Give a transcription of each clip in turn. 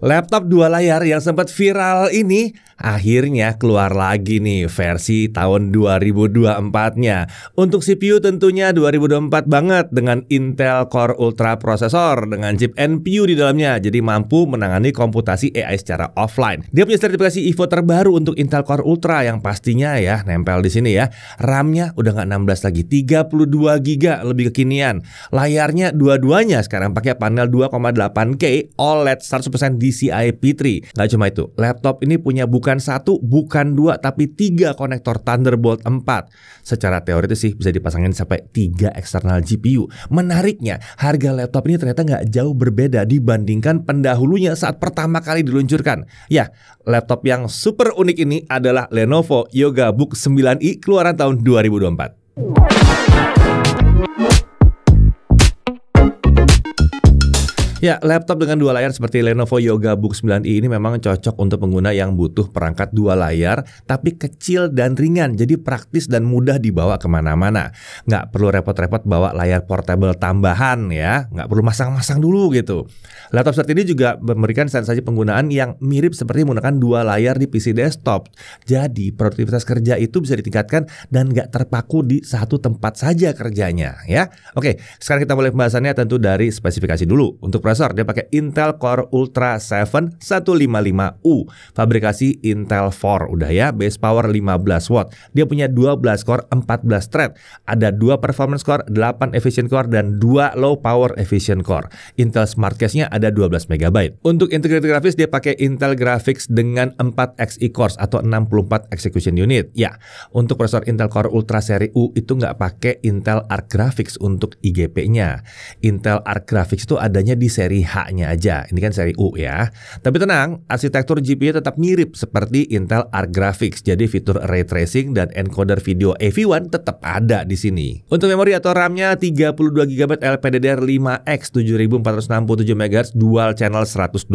Laptop dua layar yang sempat viral ini akhirnya keluar lagi nih versi tahun 2024-nya. Untuk CPU tentunya 2024 banget dengan Intel Core Ultra prosesor dengan chip NPU di dalamnya. Jadi mampu menangani komputasi AI secara offline. Dia punya sertifikasi Evo terbaru untuk Intel Core Ultra yang pastinya ya nempel di sini ya. RAM-nya udah nggak 16 lagi, 32 GB lebih kekinian. Layarnya dua-duanya sekarang pakai panel 2,8K OLED 100% di HDCI P3. Nggak cuma itu, laptop ini punya bukan satu, bukan dua, tapi tiga konektor Thunderbolt 4. Secara teoritis sih bisa dipasangin sampai tiga eksternal GPU. Menariknya, harga laptop ini ternyata nggak jauh berbeda dibandingkan pendahulunya saat pertama kali diluncurkan. Ya, laptop yang super unik ini adalah Lenovo Yoga Book 9i keluaran tahun 2024. Ya, laptop dengan dua layar seperti Lenovo Yoga Book 9i ini memang cocok untuk pengguna yang butuh perangkat dua layar, tapi kecil dan ringan, jadi praktis dan mudah dibawa kemana-mana. Nggak perlu repot-repot bawa layar portable tambahan ya, nggak perlu masang-masang dulu gitu. Laptop seperti ini juga memberikan sensasi penggunaan yang mirip seperti menggunakan dua layar di PC desktop. Jadi, produktivitas kerja itu bisa ditingkatkan dan nggak terpaku di satu tempat saja kerjanya ya. Oke, sekarang kita mulai pembahasannya tentu dari spesifikasi dulu. Untuk prosesor dia pakai Intel Core Ultra 7 155U fabrikasi Intel 4 udah ya base power 15 watt dia punya 12 core 14 thread ada dua performance core 8 efficient core dan dua low power efficient core Intel Smart Case-nya ada 12 MB untuk integrated graphics dia pakai Intel Graphics dengan 4 Xe cores atau 64 execution unit ya untuk prosesor Intel Core Ultra seri U itu nggak pakai Intel Arc Graphics untuk IGP-nya Intel Arc Graphics itu adanya di seri H-nya aja. Ini kan seri U ya. Tapi tenang, arsitektur GPU tetap mirip seperti Intel Arc Graphics. Jadi fitur ray tracing dan encoder video AV1 tetap ada di sini. Untuk memori atau RAM-nya 32 GB LPDDR5X 7467 MHz dual channel 128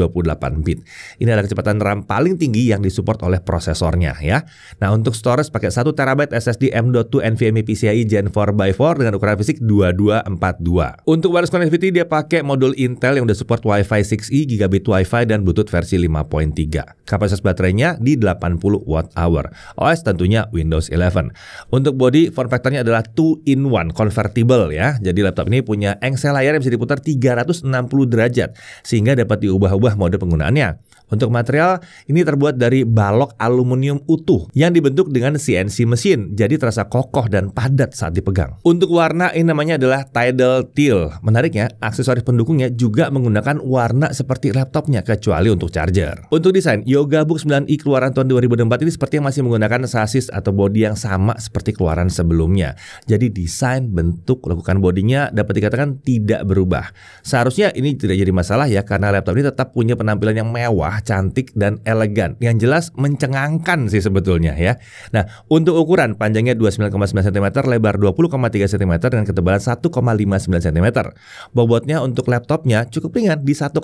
bit. Ini adalah kecepatan RAM paling tinggi yang disupport oleh prosesornya ya. Nah, untuk storage pakai 1 TB SSD M.2 NVMe PCIe Gen 4x4 dengan ukuran fisik 2242. Untuk wireless connectivity dia pakai modul Intel Intel yang udah support Wi-Fi 6E, gigabit Wi-Fi, dan Bluetooth versi 5.3. Kapasitas baterainya di 80 watt hour. OS tentunya Windows 11. Untuk body, form factornya adalah 2-in-1 convertible ya. Jadi laptop ini punya engsel layar yang bisa diputar 360 derajat sehingga dapat diubah-ubah mode penggunaannya. Untuk material, ini terbuat dari balok aluminium utuh yang dibentuk dengan CNC mesin, jadi terasa kokoh dan padat saat dipegang. Untuk warna, ini namanya adalah Tidal Teal. Menariknya, aksesoris pendukungnya juga menggunakan warna seperti laptopnya, kecuali untuk charger. Untuk desain, Yoga Book 9i keluaran tahun 2004 ini seperti yang masih menggunakan sasis atau body yang sama seperti keluaran sebelumnya. Jadi desain, bentuk, lakukan bodinya dapat dikatakan tidak berubah. Seharusnya ini tidak jadi masalah ya, karena laptop ini tetap punya penampilan yang mewah murah, cantik, dan elegan. Yang jelas mencengangkan sih sebetulnya ya. Nah, untuk ukuran panjangnya 29,9 cm, lebar 20,3 cm, dengan ketebalan 1,59 cm. Bobotnya untuk laptopnya cukup ringan di 1,34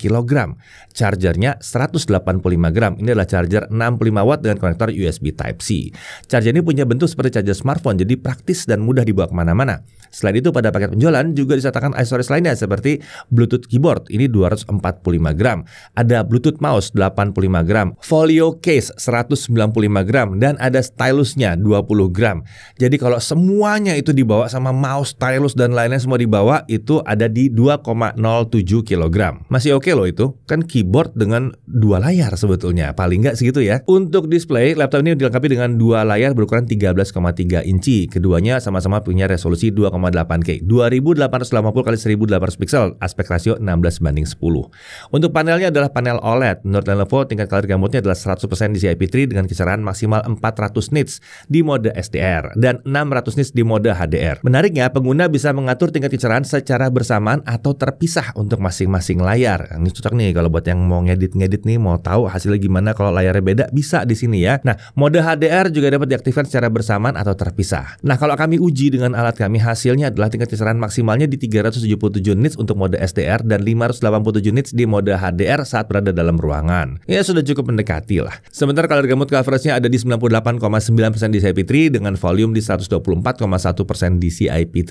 kg. Chargernya 185 gram. Ini adalah charger 65 watt dengan konektor USB Type-C. Charger ini punya bentuk seperti charger smartphone, jadi praktis dan mudah dibawa kemana-mana. Selain itu, pada paket penjualan juga disertakan aksesoris lainnya seperti Bluetooth keyboard, ini 245 gram. Ada ada Bluetooth mouse 85 gram, folio case 195 gram, dan ada stylusnya 20 gram. Jadi kalau semuanya itu dibawa sama mouse, stylus, dan lainnya semua dibawa, itu ada di 2,07 kg. Masih oke okay loh itu, kan keyboard dengan dua layar sebetulnya, paling nggak segitu ya. Untuk display, laptop ini dilengkapi dengan dua layar berukuran 13,3 inci, keduanya sama-sama punya resolusi 2,8K, 2880 x 1800 pixel, aspek rasio 16 banding 10. Untuk panelnya adalah panel panel OLED. Menurut Lenovo, tingkat color gamutnya adalah 100% di CIP3 dengan kisaran maksimal 400 nits di mode SDR dan 600 nits di mode HDR. Menariknya, pengguna bisa mengatur tingkat kisaran secara bersamaan atau terpisah untuk masing-masing layar. Ini cocok nih kalau buat yang mau ngedit-ngedit nih, mau tahu hasilnya gimana kalau layarnya beda, bisa di sini ya. Nah, mode HDR juga dapat diaktifkan secara bersamaan atau terpisah. Nah, kalau kami uji dengan alat kami, hasilnya adalah tingkat kisaran maksimalnya di 377 nits untuk mode SDR dan 587 nits di mode HDR saat berada dalam ruangan. Ya sudah cukup mendekati lah. Sementara color gamut coveragenya ada di 98,9% di CIP3 dengan volume di 124,1% di CIP3.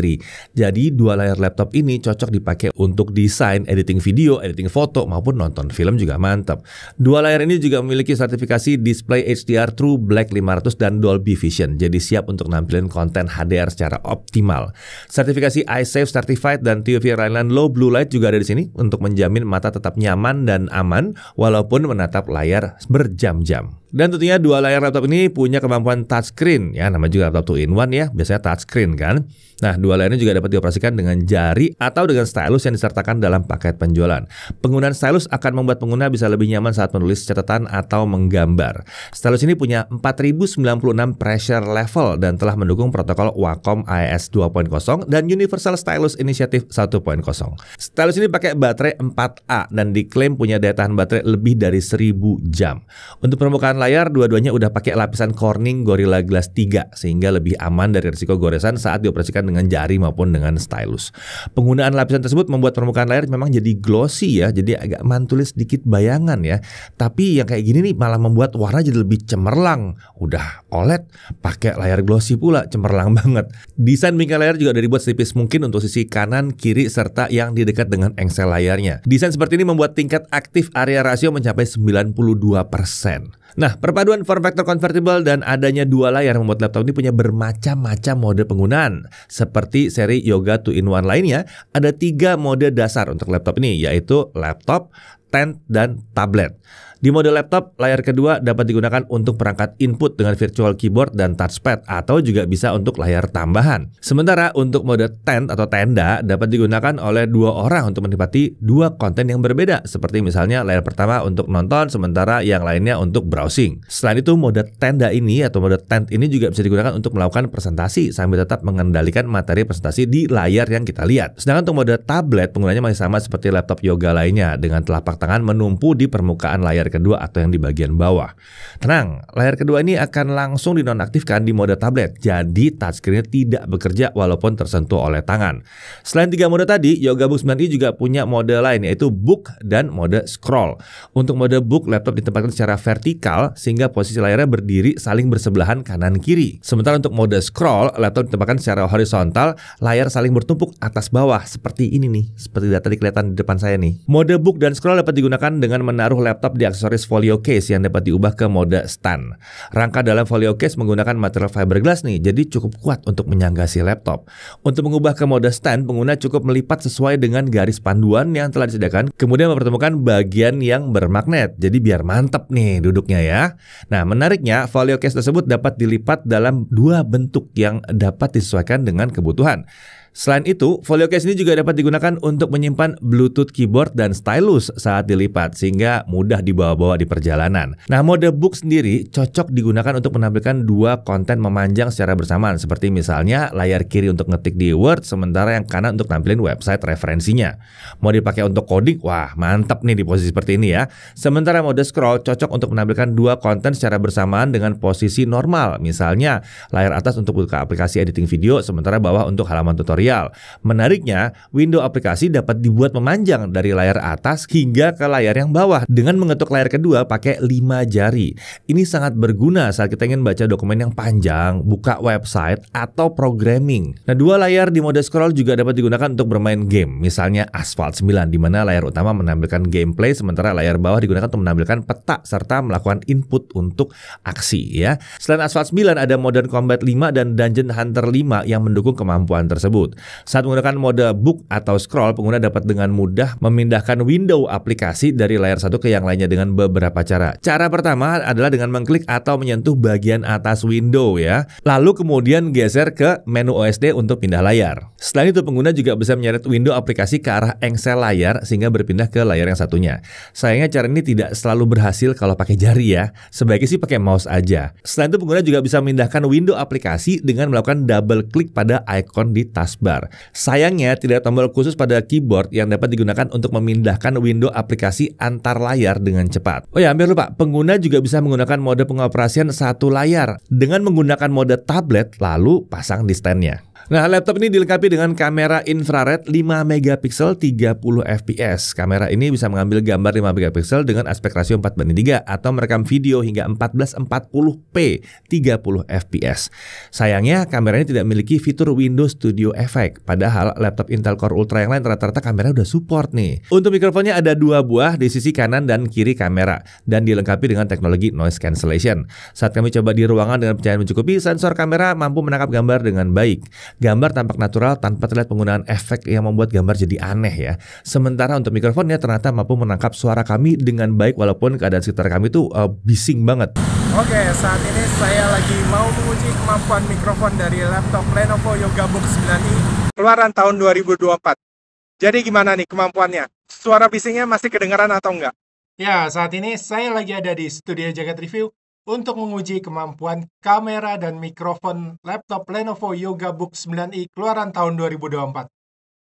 Jadi dua layar laptop ini cocok dipakai untuk desain, editing video, editing foto maupun nonton film juga mantap. Dua layar ini juga memiliki sertifikasi display HDR True Black 500 dan Dolby Vision. Jadi siap untuk nampilin konten HDR secara optimal. Sertifikasi iSafe Certified dan TUV Rhineland Low Blue Light juga ada di sini untuk menjamin mata tetap nyaman dan aman nyaman walaupun menatap layar berjam-jam. Dan tentunya dua layar laptop ini punya kemampuan touchscreen ya, nama juga laptop 2 in one ya, biasanya touchscreen kan. Nah, dua layarnya juga dapat dioperasikan dengan jari atau dengan stylus yang disertakan dalam paket penjualan. Penggunaan stylus akan membuat pengguna bisa lebih nyaman saat menulis catatan atau menggambar. Stylus ini punya 4096 pressure level dan telah mendukung protokol Wacom AES 2.0 dan Universal Stylus Initiative 1.0. Stylus ini pakai baterai 4A dan diklaim punya daya tahan baterai lebih dari 1000 jam. Untuk permukaan layar dua-duanya udah pakai lapisan Corning Gorilla Glass 3 sehingga lebih aman dari risiko goresan saat dioperasikan dengan jari maupun dengan stylus. Penggunaan lapisan tersebut membuat permukaan layar memang jadi glossy ya, jadi agak mantulis sedikit bayangan ya. Tapi yang kayak gini nih malah membuat warna jadi lebih cemerlang. Udah OLED pakai layar glossy pula, cemerlang banget. Desain bingkai layar juga dari dibuat setipis mungkin untuk sisi kanan, kiri, serta yang di dekat dengan engsel layarnya. Desain seperti ini membuat tingkat aktif area rasio mencapai 92%. Nah, perpaduan form factor convertible dan adanya dua layar membuat laptop ini punya bermacam-macam mode penggunaan. Seperti seri Yoga 2-in-1 lainnya, ada tiga mode dasar untuk laptop ini, yaitu laptop, tent, dan tablet. Di mode laptop, layar kedua dapat digunakan untuk perangkat input dengan virtual keyboard dan touchpad atau juga bisa untuk layar tambahan. Sementara untuk mode tent atau tenda dapat digunakan oleh dua orang untuk menikmati dua konten yang berbeda seperti misalnya layar pertama untuk nonton sementara yang lainnya untuk browsing. Selain itu mode tenda ini atau mode tent ini juga bisa digunakan untuk melakukan presentasi sambil tetap mengendalikan materi presentasi di layar yang kita lihat. Sedangkan untuk mode tablet penggunanya masih sama seperti laptop yoga lainnya dengan telapak tangan menumpu di permukaan layar kedua atau yang di bagian bawah. Tenang, layar kedua ini akan langsung dinonaktifkan di mode tablet, jadi touchscreen tidak bekerja walaupun tersentuh oleh tangan. Selain tiga mode tadi, Yoga Book 9i juga punya mode lain yaitu book dan mode scroll. Untuk mode book, laptop ditempatkan secara vertikal sehingga posisi layarnya berdiri saling bersebelahan kanan kiri. Sementara untuk mode scroll, laptop ditempatkan secara horizontal, layar saling bertumpuk atas bawah seperti ini nih, seperti data tadi kelihatan di depan saya nih. Mode book dan scroll dapat digunakan dengan menaruh laptop di akses aksesoris folio case yang dapat diubah ke mode stand. Rangka dalam folio case menggunakan material fiberglass nih, jadi cukup kuat untuk menyangga si laptop. Untuk mengubah ke mode stand, pengguna cukup melipat sesuai dengan garis panduan yang telah disediakan, kemudian mempertemukan bagian yang bermagnet, jadi biar mantep nih duduknya ya. Nah, menariknya, folio case tersebut dapat dilipat dalam dua bentuk yang dapat disesuaikan dengan kebutuhan. Selain itu, folio case ini juga dapat digunakan untuk menyimpan Bluetooth keyboard dan stylus saat dilipat sehingga mudah dibawa-bawa di perjalanan. Nah, mode book sendiri cocok digunakan untuk menampilkan dua konten memanjang secara bersamaan seperti misalnya layar kiri untuk ngetik di Word sementara yang kanan untuk nampilin website referensinya. Mau dipakai untuk coding? Wah, mantap nih di posisi seperti ini ya. Sementara mode scroll cocok untuk menampilkan dua konten secara bersamaan dengan posisi normal. Misalnya, layar atas untuk buka aplikasi editing video sementara bawah untuk halaman tutorial tutorial. Menariknya, window aplikasi dapat dibuat memanjang dari layar atas hingga ke layar yang bawah dengan mengetuk layar kedua pakai lima jari. Ini sangat berguna saat kita ingin baca dokumen yang panjang, buka website, atau programming. Nah, dua layar di mode scroll juga dapat digunakan untuk bermain game, misalnya Asphalt 9, di mana layar utama menampilkan gameplay, sementara layar bawah digunakan untuk menampilkan peta serta melakukan input untuk aksi. Ya, selain Asphalt 9 ada Modern Combat 5 dan Dungeon Hunter 5 yang mendukung kemampuan tersebut. Saat menggunakan mode book atau scroll, pengguna dapat dengan mudah memindahkan window aplikasi dari layar satu ke yang lainnya dengan beberapa cara. Cara pertama adalah dengan mengklik atau menyentuh bagian atas window ya. Lalu kemudian geser ke menu OSD untuk pindah layar. Selain itu pengguna juga bisa menyeret window aplikasi ke arah engsel layar sehingga berpindah ke layar yang satunya. Sayangnya cara ini tidak selalu berhasil kalau pakai jari ya. Sebaiknya sih pakai mouse aja. Selain itu pengguna juga bisa memindahkan window aplikasi dengan melakukan double klik pada icon di taskbar taskbar. Sayangnya tidak tombol khusus pada keyboard yang dapat digunakan untuk memindahkan window aplikasi antar layar dengan cepat. Oh ya, hampir lupa, pengguna juga bisa menggunakan mode pengoperasian satu layar dengan menggunakan mode tablet lalu pasang di standnya. Nah, laptop ini dilengkapi dengan kamera infrared 5 megapiksel 30 fps. Kamera ini bisa mengambil gambar 5 megapiksel dengan aspek rasio 4 banding 3 atau merekam video hingga 1440p 30 fps. Sayangnya, kamera ini tidak memiliki fitur Windows Studio Effect. Padahal laptop Intel Core Ultra yang lain rata-rata kamera udah support nih. Untuk mikrofonnya ada dua buah di sisi kanan dan kiri kamera dan dilengkapi dengan teknologi noise cancellation. Saat kami coba di ruangan dengan pencahayaan mencukupi, sensor kamera mampu menangkap gambar dengan baik. Gambar tampak natural tanpa terlihat penggunaan efek yang membuat gambar jadi aneh ya. Sementara untuk mikrofonnya ternyata mampu menangkap suara kami dengan baik walaupun keadaan sekitar kami itu uh, eh, bising banget. Oke, saat ini saya lagi mau menguji kemampuan mikrofon dari laptop Lenovo Yoga Book 9i keluaran tahun 2024. Jadi gimana nih kemampuannya? Suara bisingnya masih kedengaran atau enggak? Ya, saat ini saya lagi ada di Studio Jagat Review untuk menguji kemampuan kamera dan mikrofon laptop Lenovo Yoga Book 9i keluaran tahun 2024.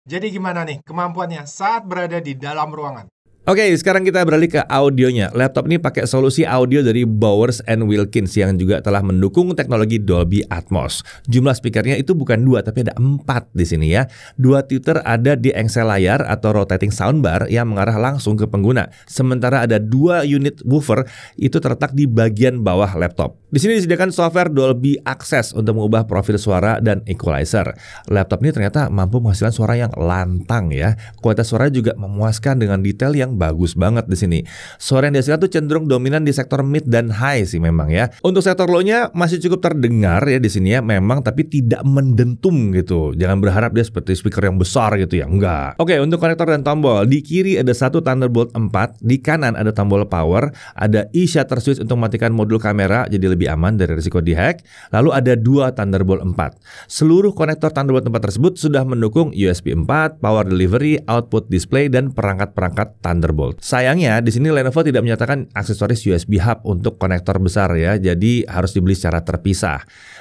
Jadi gimana nih kemampuannya saat berada di dalam ruangan? Oke, okay, sekarang kita beralih ke audionya. Laptop ini pakai solusi audio dari Bowers and Wilkins yang juga telah mendukung teknologi Dolby Atmos. Jumlah speakernya itu bukan dua, tapi ada empat di sini ya. Dua tweeter ada di engsel layar atau rotating soundbar yang mengarah langsung ke pengguna. Sementara ada dua unit woofer itu terletak di bagian bawah laptop. Di sini disediakan software Dolby Access untuk mengubah profil suara dan equalizer. Laptop ini ternyata mampu menghasilkan suara yang lantang ya. Kualitas suara juga memuaskan dengan detail yang bagus banget di sini. Suara yang dihasilkan tuh cenderung dominan di sektor mid dan high sih memang ya. Untuk sektor low-nya masih cukup terdengar ya di sini ya memang tapi tidak mendentum gitu. Jangan berharap dia seperti speaker yang besar gitu ya. Enggak. Oke, untuk konektor dan tombol, di kiri ada satu Thunderbolt 4, di kanan ada tombol power, ada e-shutter switch untuk matikan modul kamera jadi lebih lebih aman dari risiko dihack. Lalu ada dua Thunderbolt 4. Seluruh konektor Thunderbolt 4 tersebut sudah mendukung USB 4, power delivery, output display, dan perangkat-perangkat Thunderbolt. Sayangnya, di sini Lenovo tidak menyatakan aksesoris USB hub untuk konektor besar ya, jadi harus dibeli secara terpisah.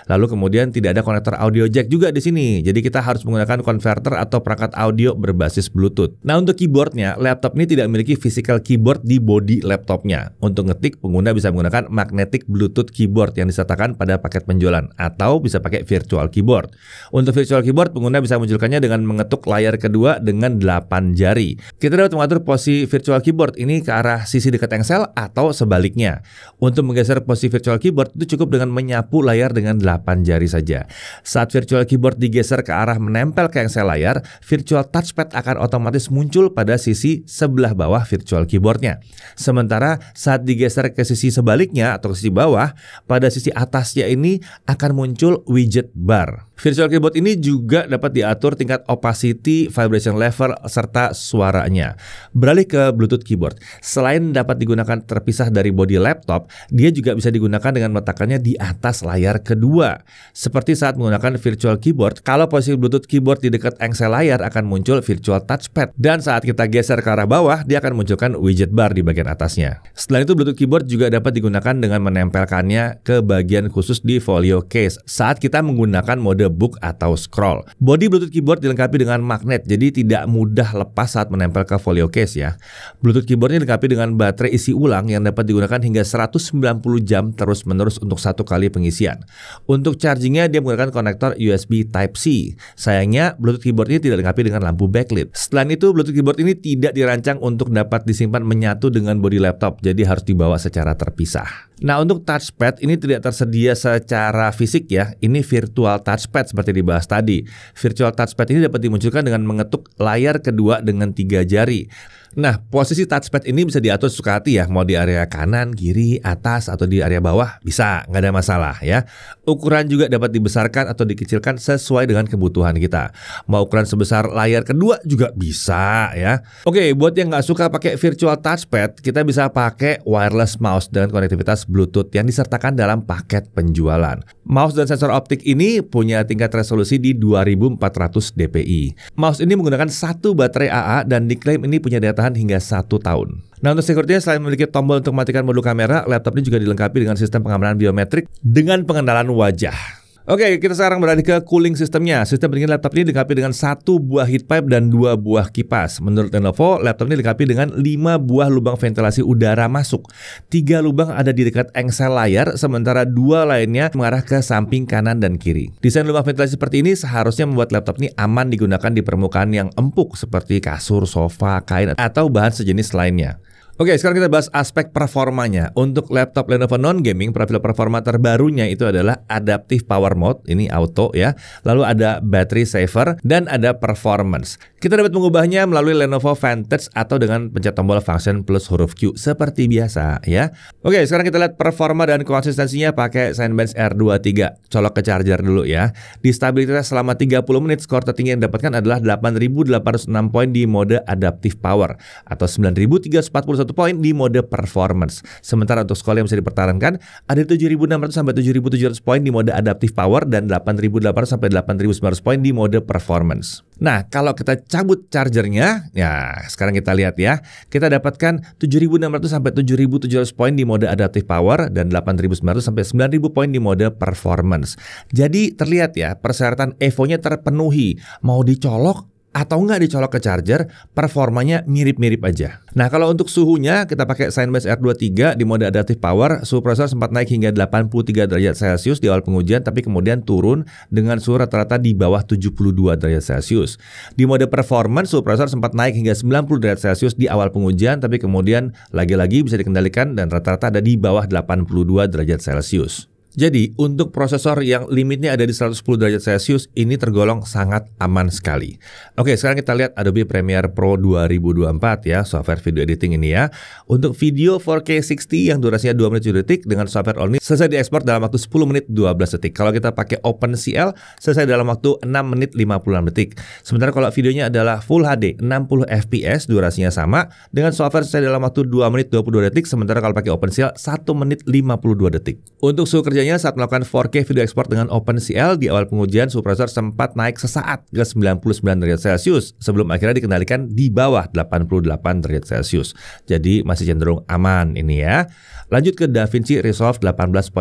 Lalu kemudian tidak ada konektor audio jack juga di sini. Jadi kita harus menggunakan konverter atau perangkat audio berbasis Bluetooth. Nah untuk keyboardnya, laptop ini tidak memiliki physical keyboard di body laptopnya. Untuk ngetik, pengguna bisa menggunakan magnetic Bluetooth keyboard yang disertakan pada paket penjualan atau bisa pakai virtual keyboard. Untuk virtual keyboard, pengguna bisa munculkannya dengan mengetuk layar kedua dengan 8 jari. Kita dapat mengatur posisi virtual keyboard ini ke arah sisi dekat engsel atau sebaliknya. Untuk menggeser posisi virtual keyboard itu cukup dengan menyapu layar dengan 8 8 jari saja. Saat virtual keyboard digeser ke arah menempel ke engsel layar, virtual touchpad akan otomatis muncul pada sisi sebelah bawah virtual keyboardnya. Sementara saat digeser ke sisi sebaliknya atau ke sisi bawah, pada sisi atasnya ini akan muncul widget bar. Virtual keyboard ini juga dapat diatur tingkat opacity, vibration level, serta suaranya. Beralih ke Bluetooth keyboard. Selain dapat digunakan terpisah dari body laptop, dia juga bisa digunakan dengan meletakkannya di atas layar kedua. Seperti saat menggunakan virtual keyboard, kalau posisi Bluetooth keyboard di dekat engsel layar akan muncul virtual touchpad. Dan saat kita geser ke arah bawah, dia akan munculkan widget bar di bagian atasnya. Selain itu, Bluetooth keyboard juga dapat digunakan dengan menempelkannya ke bagian khusus di folio case saat kita menggunakan mode book atau scroll. Body Bluetooth keyboard dilengkapi dengan magnet, jadi tidak mudah lepas saat menempel ke folio case ya. Bluetooth keyboard ini dilengkapi dengan baterai isi ulang yang dapat digunakan hingga 190 jam terus-menerus untuk satu kali pengisian. Untuk chargingnya dia menggunakan konektor USB Type-C. Sayangnya, Bluetooth keyboard ini tidak dilengkapi dengan lampu backlit. Selain itu, Bluetooth keyboard ini tidak dirancang untuk dapat disimpan menyatu dengan body laptop, jadi harus dibawa secara terpisah. Nah untuk touchpad ini tidak tersedia secara fisik ya, ini virtual touchpad seperti dibahas tadi. Virtual touchpad ini dapat dimunculkan dengan mengetuk layar kedua dengan tiga jari. Nah posisi touchpad ini bisa diatur suka hati ya, mau di area kanan, kiri, atas, atau di area bawah bisa, nggak ada masalah ya. Ukuran juga dapat dibesarkan atau dikecilkan sesuai dengan kebutuhan kita. Mau ukuran sebesar layar kedua juga bisa ya. Oke buat yang nggak suka pakai virtual touchpad, kita bisa pakai wireless mouse dengan konektivitas Bluetooth yang disertakan dalam paket penjualan. Mouse dan sensor optik ini punya tingkat resolusi di 2400 dpi. Mouse ini menggunakan satu baterai AA dan diklaim ini punya daya tahan hingga satu tahun. Nah untuk security selain memiliki tombol untuk mematikan modul kamera, laptop ini juga dilengkapi dengan sistem pengamanan biometrik dengan pengenalan wajah. Oke, kita sekarang di ke cooling sistemnya. Sistem pendingin laptop ini dilengkapi dengan satu buah heat pipe dan dua buah kipas. Menurut Lenovo, laptop ini dilengkapi dengan lima buah lubang ventilasi udara masuk. Tiga lubang ada di dekat engsel layar, sementara dua lainnya mengarah ke samping kanan dan kiri. Desain lubang ventilasi seperti ini seharusnya membuat laptop ini aman digunakan di permukaan yang empuk seperti kasur, sofa, kain, atau bahan sejenis lainnya. Oke, sekarang kita bahas aspek performanya. Untuk laptop Lenovo non-gaming, profil performa terbarunya itu adalah Adaptive Power Mode, ini auto ya. Lalu ada Battery Saver, dan ada Performance. Kita dapat mengubahnya melalui Lenovo Vantage atau dengan pencet tombol Function plus huruf Q, seperti biasa ya. Oke, sekarang kita lihat performa dan konsistensinya pakai Sandbench R23. Colok ke charger dulu ya. Di stabilitas selama 30 menit, skor tertinggi yang dapatkan adalah 8.806 poin di mode Adaptive Power, atau 9.341 satu poin di mode performance. Sementara untuk sekolah yang bisa dipertahankan ada 7.600 sampai 7.700 poin di mode adaptive power dan 8.800 sampai 8.900 poin di mode performance. Nah, kalau kita cabut chargernya, ya sekarang kita lihat ya, kita dapatkan 7.600 sampai 7.700 poin di mode adaptive power dan 8.900 sampai 9.000 poin di mode performance. Jadi terlihat ya, persyaratan Evo-nya terpenuhi. Mau dicolok atau nggak dicolok ke charger, performanya mirip-mirip aja. Nah, kalau untuk suhunya, kita pakai Sinebase R23 di mode adaptive power, suhu prosesor sempat naik hingga 83 derajat Celcius di awal pengujian, tapi kemudian turun dengan suhu rata-rata di bawah 72 derajat Celcius. Di mode performance, suhu prosesor sempat naik hingga 90 derajat Celcius di awal pengujian, tapi kemudian lagi-lagi bisa dikendalikan dan rata-rata ada di bawah 82 derajat Celcius. Jadi untuk prosesor yang limitnya ada di 110 derajat Celsius ini tergolong sangat aman sekali. Oke, sekarang kita lihat Adobe Premiere Pro 2024 ya, software video editing ini ya. Untuk video 4K 60 yang durasinya 2 menit 7 detik dengan software only selesai diekspor dalam waktu 10 menit 12 detik. Kalau kita pakai OpenCL selesai dalam waktu 6 menit 56 detik. Sementara kalau videonya adalah Full HD 60 fps durasinya sama dengan software selesai dalam waktu 2 menit 22 detik sementara kalau pakai OpenCL 1 menit 52 detik. Untuk suhu kerja kerjanya saat melakukan 4K video export dengan OpenCL di awal pengujian suhu sempat naik sesaat ke 99 derajat Celcius sebelum akhirnya dikendalikan di bawah 88 derajat Celcius. Jadi masih cenderung aman ini ya. Lanjut ke DaVinci Resolve 18.6,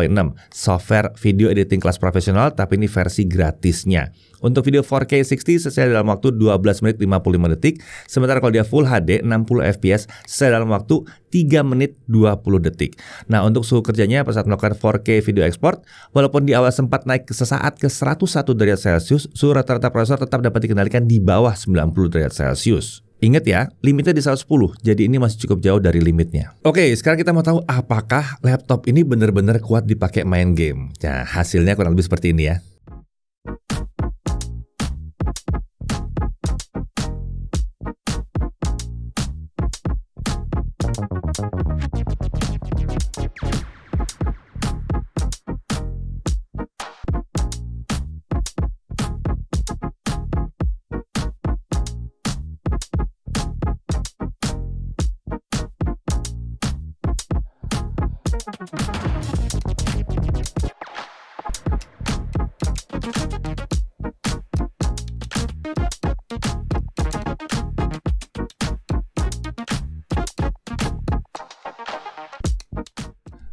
software video editing kelas profesional tapi ini versi gratisnya. Untuk video 4K 60 selesai dalam waktu 12 menit 55 detik, sementara kalau dia full HD 60 fps selesai dalam waktu 3 menit 20 detik. Nah, untuk suhu kerjanya pada saat melakukan 4K video export, walaupun di awal sempat naik sesaat ke 101 derajat Celcius, suhu rata-rata prosesor tetap dapat dikendalikan di bawah 90 derajat Celcius. Ingat ya, limitnya di 110, jadi ini masih cukup jauh dari limitnya. Oke, sekarang kita mau tahu apakah laptop ini benar-benar kuat dipakai main game. Nah, hasilnya kurang lebih seperti ini ya.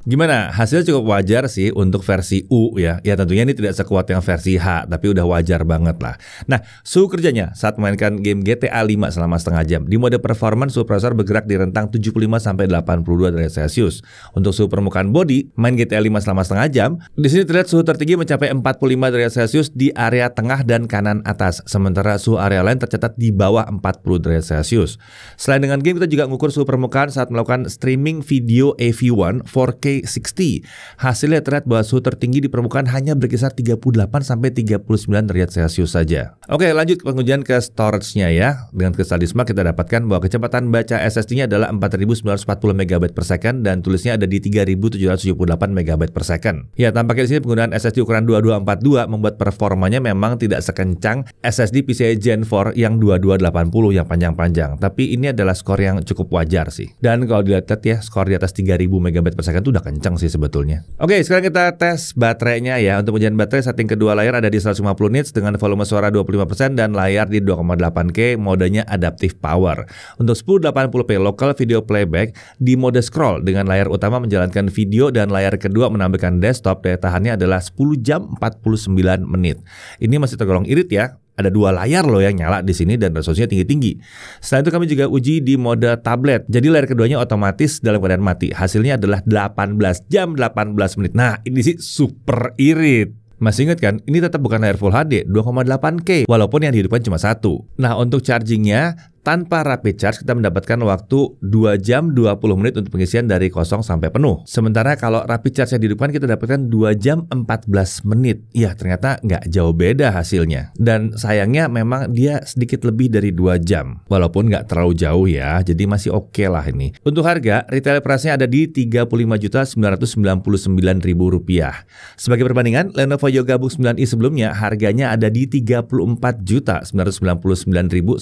Gimana? hasil cukup wajar sih untuk versi U ya. Ya tentunya ini tidak sekuat yang versi H, tapi udah wajar banget lah. Nah, suhu kerjanya saat memainkan game GTA 5 selama setengah jam. Di mode performance, suhu prosesor bergerak di rentang 75 82 derajat Celcius. Untuk suhu permukaan body, main GTA 5 selama setengah jam, di sini terlihat suhu tertinggi mencapai 45 derajat Celcius di area tengah dan kanan atas, sementara suhu area lain tercatat di bawah 40 derajat Celcius. Selain dengan game, kita juga mengukur suhu permukaan saat melakukan streaming video AV1 4K Hasilnya terlihat bahwa suhu tertinggi di permukaan hanya berkisar 38 sampai 39 derajat Celcius saja. Oke, lanjut pengujian ke storage-nya ya. Dengan di smart, kita dapatkan bahwa kecepatan baca SSD-nya adalah 4940 MB per second dan tulisnya ada di 3778 MB per second. Ya, tampaknya di sini penggunaan SSD ukuran 2242 membuat performanya memang tidak sekencang SSD PCIe Gen 4 yang 2280 yang panjang-panjang. Tapi ini adalah skor yang cukup wajar sih. Dan kalau dilihat ya, skor di atas 3000 MB per second itu udah kencang sih sebetulnya. Oke, sekarang kita tes baterainya ya. Untuk ujian baterai setting kedua layar ada di 150 nits dengan volume suara 25% dan layar di 2,8K modenya adaptive power. Untuk 1080p local video playback di mode scroll dengan layar utama menjalankan video dan layar kedua menampilkan desktop daya tahannya adalah 10 jam 49 menit. Ini masih tergolong irit ya, ada dua layar loh yang nyala di sini dan resolusinya tinggi-tinggi. Selain itu kami juga uji di mode tablet. Jadi layar keduanya otomatis dalam keadaan mati. Hasilnya adalah 18 jam 18 menit. Nah, ini sih super irit. Masih ingat kan, ini tetap bukan layar Full HD 2,8K walaupun yang dihidupkan cuma satu. Nah untuk chargingnya, tanpa rapid charge kita mendapatkan waktu 2 jam 20 menit untuk pengisian dari kosong sampai penuh. Sementara kalau rapid charge yang dihidupkan kita dapatkan 2 jam 14 menit. Ya ternyata nggak jauh beda hasilnya. Dan sayangnya memang dia sedikit lebih dari 2 jam. Walaupun nggak terlalu jauh ya, jadi masih oke okay lah ini. Untuk harga, retail price-nya ada di rp rupiah. Sebagai perbandingan, Lenovo Yoga Book 9i sebelumnya harganya ada di Rp34.999.000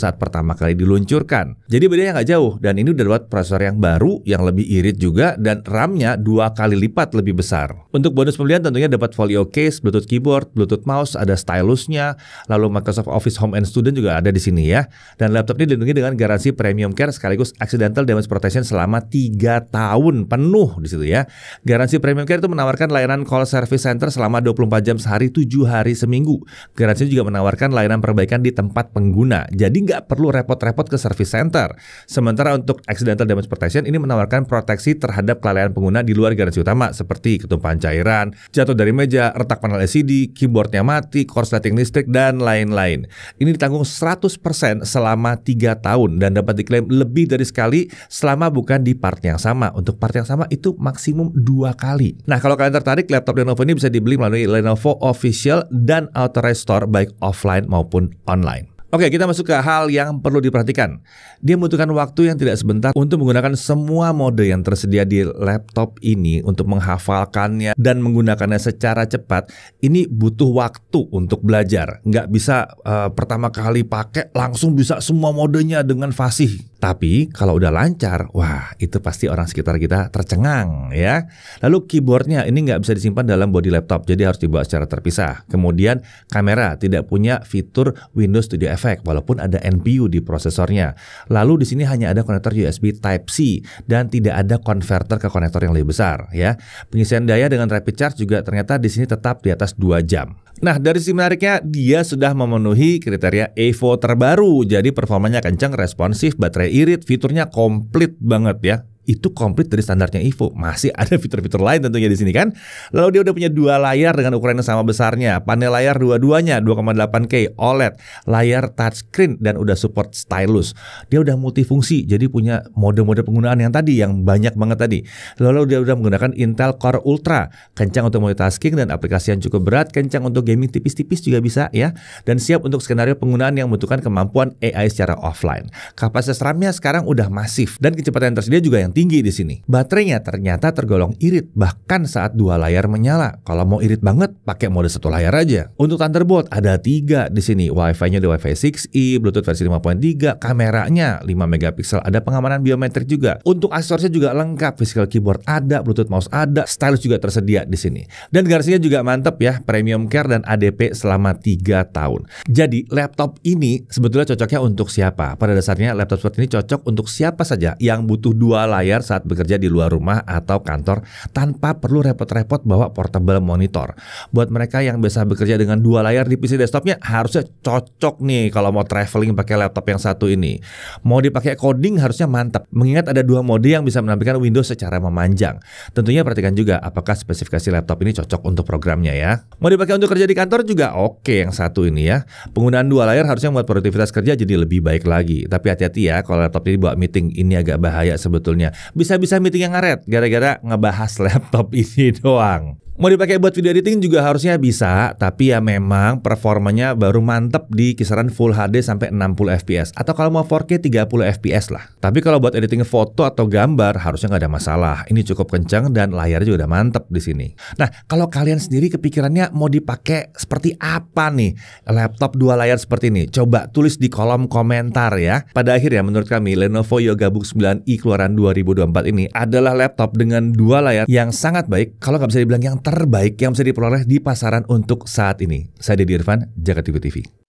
saat pertama kali diluncurkan diluncurkan. Jadi bedanya nggak jauh dan ini udah buat prosesor yang baru yang lebih irit juga dan RAM-nya dua kali lipat lebih besar. Untuk bonus pembelian tentunya dapat folio case, Bluetooth keyboard, Bluetooth mouse, ada stylusnya, lalu Microsoft Office Home and Student juga ada di sini ya. Dan laptop ini dilindungi dengan garansi premium care sekaligus accidental damage protection selama 3 tahun penuh di situ ya. Garansi premium care itu menawarkan layanan call service center selama 24 jam sehari 7 hari seminggu. Garansi juga menawarkan layanan perbaikan di tempat pengguna. Jadi nggak perlu repot-repot ke service center. Sementara untuk accidental damage protection ini menawarkan proteksi terhadap kelalaian pengguna di luar garansi utama seperti ketumpahan cairan, jatuh dari meja, retak panel LCD, keyboardnya mati, korsleting listrik, dan lain-lain. Ini ditanggung 100% selama 3 tahun dan dapat diklaim lebih dari sekali selama bukan di part yang sama. Untuk part yang sama itu maksimum dua kali. Nah kalau kalian tertarik, laptop Lenovo ini bisa dibeli melalui Lenovo Official dan Authorized Store baik offline maupun online. Oke, kita masuk ke hal yang perlu diperhatikan. Dia membutuhkan waktu yang tidak sebentar untuk menggunakan semua mode yang tersedia di laptop ini untuk menghafalkannya dan menggunakannya secara cepat. Ini butuh waktu untuk belajar. Nggak bisa uh, pertama kali pakai langsung bisa semua modenya dengan fasih. Tapi kalau udah lancar, wah itu pasti orang sekitar kita tercengang ya. Lalu keyboardnya ini nggak bisa disimpan dalam body laptop, jadi harus dibawa secara terpisah. Kemudian kamera tidak punya fitur Windows Studio Effect walaupun ada NPU di prosesornya. Lalu di sini hanya ada konektor USB Type C dan tidak ada konverter ke konektor yang lebih besar ya. Pengisian daya dengan rapid charge juga ternyata di sini tetap di atas 2 jam. Nah, dari sisi menariknya, dia sudah memenuhi kriteria Evo terbaru. Jadi performanya kencang, responsif, baterai irit, fiturnya komplit banget ya itu komplit dari standarnya Evo. Masih ada fitur-fitur lain tentunya di sini kan. Lalu dia udah punya dua layar dengan ukuran yang sama besarnya. Panel layar dua-duanya 2,8K OLED, layar touchscreen dan udah support stylus. Dia udah multifungsi jadi punya mode-mode penggunaan yang tadi yang banyak banget tadi. Lalu dia udah menggunakan Intel Core Ultra, kencang untuk multitasking dan aplikasi yang cukup berat, kencang untuk gaming tipis-tipis juga bisa ya dan siap untuk skenario penggunaan yang membutuhkan kemampuan AI secara offline. Kapasitas RAM-nya sekarang udah masif dan kecepatan tersedia juga yang tinggi di sini. Baterainya ternyata tergolong irit bahkan saat dua layar menyala. Kalau mau irit banget, pakai mode satu layar aja. Untuk Thunderbolt ada tiga di sini. Wi-Fi-nya di Wi-Fi 6E, Bluetooth versi 5.3, kameranya 5 megapiksel, ada pengamanan biometrik juga. Untuk aksesorisnya juga lengkap, physical keyboard ada, Bluetooth mouse ada, stylus juga tersedia di sini. Dan garasinya juga mantep ya, premium care dan ADP selama 3 tahun. Jadi laptop ini sebetulnya cocoknya untuk siapa? Pada dasarnya laptop seperti ini cocok untuk siapa saja yang butuh dua layar layar saat bekerja di luar rumah atau kantor tanpa perlu repot-repot bawa portable monitor. Buat mereka yang biasa bekerja dengan dua layar di PC desktopnya harusnya cocok nih kalau mau traveling pakai laptop yang satu ini. Mau dipakai coding harusnya mantap. Mengingat ada dua mode yang bisa menampilkan Windows secara memanjang. Tentunya perhatikan juga apakah spesifikasi laptop ini cocok untuk programnya ya. Mau dipakai untuk kerja di kantor juga oke yang satu ini ya. Penggunaan dua layar harusnya membuat produktivitas kerja jadi lebih baik lagi. Tapi hati-hati ya kalau laptop ini buat meeting ini agak bahaya sebetulnya bisa-bisa meeting yang ngaret gara-gara ngebahas laptop ini doang. Mau dipakai buat video editing juga harusnya bisa, tapi ya memang performanya baru mantep di kisaran Full HD sampai 60 fps atau kalau mau 4K 30 fps lah. Tapi kalau buat editing foto atau gambar harusnya nggak ada masalah. Ini cukup kencang dan layarnya juga udah mantep di sini. Nah, kalau kalian sendiri kepikirannya mau dipakai seperti apa nih laptop dua layar seperti ini? Coba tulis di kolom komentar ya. Pada akhirnya menurut kami Lenovo Yoga Book 9i keluaran 2024 ini adalah laptop dengan dua layar yang sangat baik kalau nggak bisa dibilang yang terbaik yang bisa diperoleh di pasaran untuk saat ini. Saya Dedi Irfan, Jaga TV.